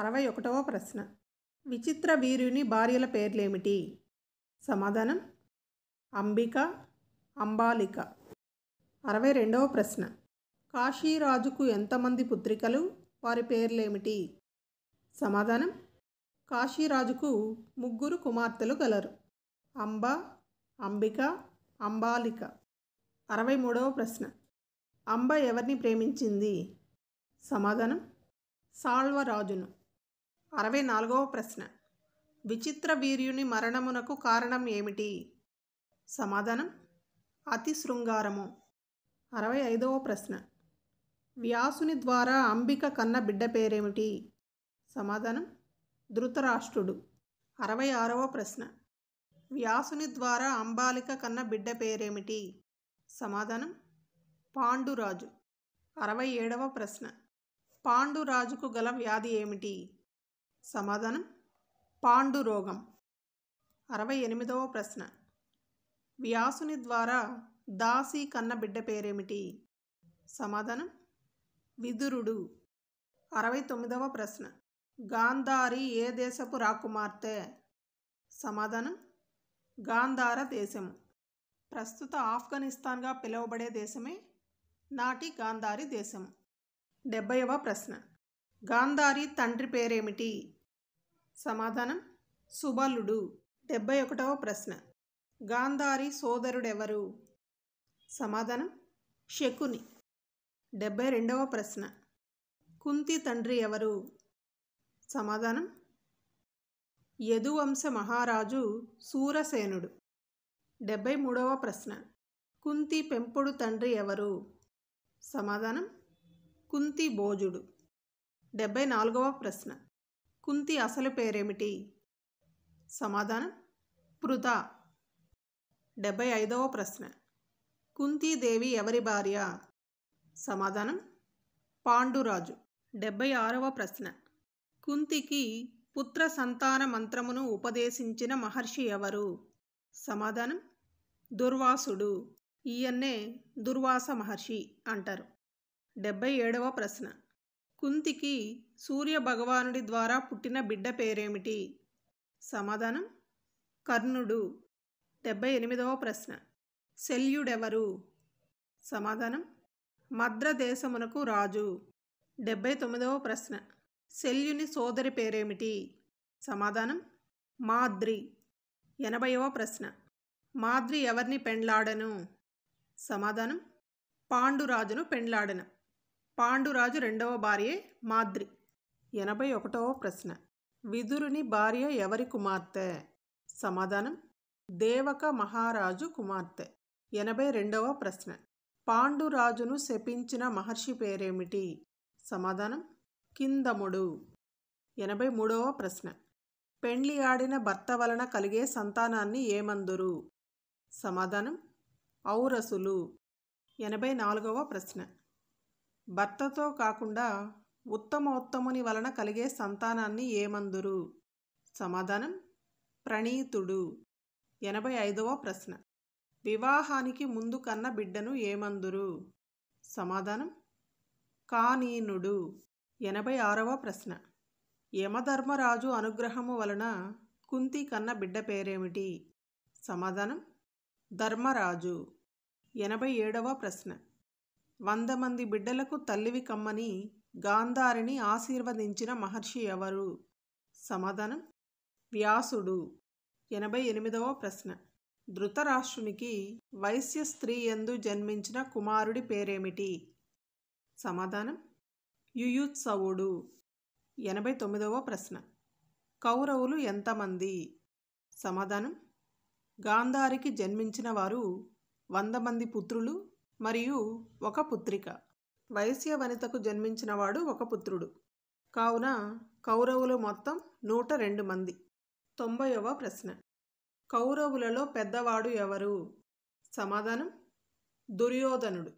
అరవై ఒకటవ ప్రశ్న విచిత్ర వీరుని భార్యల పేర్లేమిటి సమాధానం అంబిక అంబాలిక అరవై రెండవ ప్రశ్న కాశీరాజుకు ఎంతమంది పుత్రికలు వారి పేర్లేమిటి సమాధానం కాశీరాజుకు ముగ్గురు కుమార్తెలు గలరు అంబ అంబిక అంబాలిక అరవై మూడవ ప్రశ్న అంబ ఎవరిని ప్రేమించింది సమాధానం సాళ్వరాజును అరవై నాలుగవ ప్రశ్న విచిత్ర వీర్యుని మరణమునకు కారణం ఏమిటి సమాధానం అతి శృంగారము అరవై ఐదవ ప్రశ్న వ్యాసుని ద్వారా అంబిక కన్న బిడ్డ పేరేమిటి సమాధానం ధృతరాష్ట్రుడు అరవై ఆరవ ప్రశ్న వ్యాసుని ద్వారా అంబాలిక కన్న బిడ్డ పేరేమిటి సమాధానం పాండురాజు అరవై ఏడవ ప్రశ్న పాండురాజుకు గల వ్యాధి ఏమిటి సమాధానం పాండు రోగం అరవై ఎనిమిదవ ప్రశ్న వ్యాసుని ద్వారా దాసి కన్న బిడ్డ పేరేమిటి సమాధానం విదురుడు అరవై తొమ్మిదవ ప్రశ్న గాంధారి ఏ దేశపు రాకుమార్తె సమాధానం గాంధార దేశము ప్రస్తుత ఆఫ్ఘనిస్తాన్గా పిలువబడే దేశమే నాటి గాంధారి దేశము డెబ్బైవ ప్రశ్న గాంధారి తండ్రి పేరేమిటి సమాధానం సుబలుడు డెబ్బై ఒకటవ ప్రశ్న గాంధారి సోదరుడెవరు సమాధానం శకుని డెబ్బై రెండవ ప్రశ్న కుంతి తండ్రి ఎవరు సమాధానం యదువంశ మహారాజు సూరసేనుడు డెబ్బై మూడవ ప్రశ్న కుంతి పెంపుడు తండ్రి ఎవరు సమాధానం కుంతి భోజుడు డెబ్బై నాలుగవ ప్రశ్న కుంతి అసలు పేరేమిటి సమాధానం పృథ డెబ్బై ఐదవ ప్రశ్న కుంతీదేవి ఎవరి భార్య సమాధానం పాండురాజు డెబ్బై ఆరవ ప్రశ్న కుంతికి పుత్ర సంతాన మంత్రమును ఉపదేశించిన మహర్షి ఎవరు సమాధానం దుర్వాసుడు ఈయన్నే దుర్వాస మహర్షి అంటారు డెబ్బై ఏడవ ప్రశ్న కుంతికి సూర్య భగవానుడి ద్వారా పుట్టిన బిడ్డ పేరేమిటి సమాధానం కర్ణుడు డెబ్బై ఎనిమిదవ ప్రశ్న శల్యుడెవరు సమాధానం మద్రదేశమునకు రాజు డెబ్బై తొమ్మిదవ ప్రశ్న శల్యుని సోదరి పేరేమిటి సమాధానం మాద్రి ఎనభైవ ప్రశ్న మాద్రి ఎవరిని పెండ్లాడను సమాధానం పాండురాజును పెండ్లాడను పాండురాజు రెండవ భార్యే మాద్రి ఎనభై ఒకటవ ప్రశ్న విదురుని భార్య ఎవరి కుమార్తె సమాధానం దేవక మహారాజు కుమార్తె ఎనభై రెండవ ప్రశ్న పాండురాజును శపించిన మహర్షి పేరేమిటి సమాధానం కిందముడు ఎనభై మూడవ ప్రశ్న పెండ్లి ఆడిన భర్త వలన కలిగే సంతానాన్ని ఏమందురు సమాధానం ఔరసులు ఎనభై నాలుగవ ప్రశ్న భర్తతో కాకుండా ఉత్తమోత్తముని వలన కలిగే సంతానాన్ని ఏమందురు సమాధానం ప్రణీతుడు ఎనభై ఐదవ ప్రశ్న వివాహానికి ముందు కన్న బిడ్డను ఏమందురు సమాధానం కానీనుడు ఎనభై ఆరవ ప్రశ్న యమధర్మరాజు అనుగ్రహము వలన కుంతి కన్న బిడ్డ పేరేమిటి సమాధానం ధర్మరాజు ఎనభై ఏడవ ప్రశ్న వంద మంది బిడ్డలకు తల్లివి కమ్మని గాంధారిని ఆశీర్వదించిన మహర్షి ఎవరు సమాధానం వ్యాసుడు ఎనభై ఎనిమిదవ ప్రశ్న ధృతరాష్ట్రునికి వైశ్య స్త్రీ ఎందు జన్మించిన కుమారుడి పేరేమిటి సమాధానం యుయుత్సవుడు ఎనభై తొమ్మిదవ ప్రశ్న కౌరవులు ఎంతమంది సమాధానం గాంధారికి జన్మించిన వారు వంద మంది పుత్రులు మరియు ఒక పుత్రిక వైశ్య వనితకు జన్మించినవాడు ఒక పుత్రుడు కావున కౌరవులు మొత్తం నూట రెండు మంది తొంభైవ ప్రశ్న కౌరవులలో పెద్దవాడు ఎవరు సమాధానం దుర్యోధనుడు